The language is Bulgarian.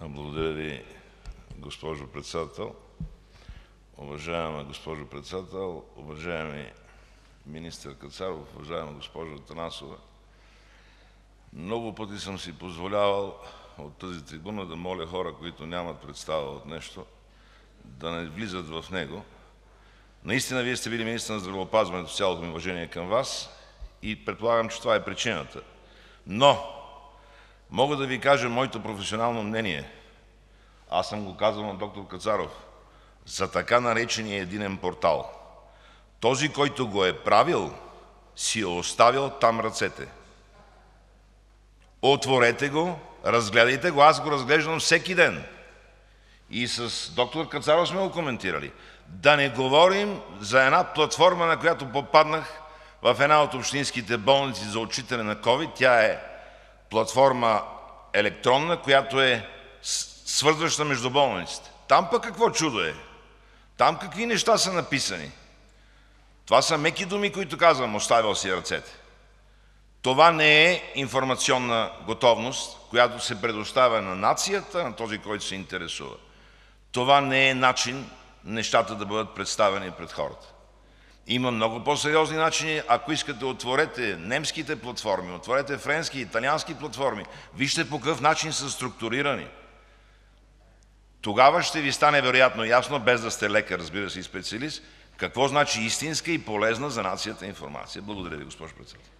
Благодаря Ви, госпожо Председател. Уважаема госпожо Председател, уважаеми министър Кацаров, уважаема госпожо Танасова, Много пъти съм си позволявал от тази трибуна да моля хора, които нямат представа от нещо, да не влизат в него. Наистина Вие сте били министър на здравеопазването, с цялото ми уважение към Вас и предполагам, че това е причината. Но Мога да Ви кажа моето професионално мнение, аз съм го казал на доктор Кацаров, за така наречения единен портал. Този, който го е правил, си е оставил там ръцете. Отворете го, разгледайте го, аз го разглеждам всеки ден. И с доктор Кацаров сме го коментирали. Да не говорим за една платформа, на която попаднах в една от общинските болници за отчитане на COVID. Тя е Платформа електронна която е свързваща между болниците. Там пък какво чудо е! Там какви неща са написани! Това са меки думи, които казвам – оставил си ръцете. Това не е информационна готовност, която се предоставя на нацията, на този, който се интересува. Това не е начин нещата да бъдат представени пред хората. Има много по-сериозни начини. Ако искате, отворете немските платформи, отворете френски, италиански платформи. Вижте по какъв начин са структурирани. Тогава ще ви стане вероятно ясно, без да сте лекар, разбира се, и специалист, какво значи истинска и полезна за нацията информация. Благодаря Ви, госпожо Председател.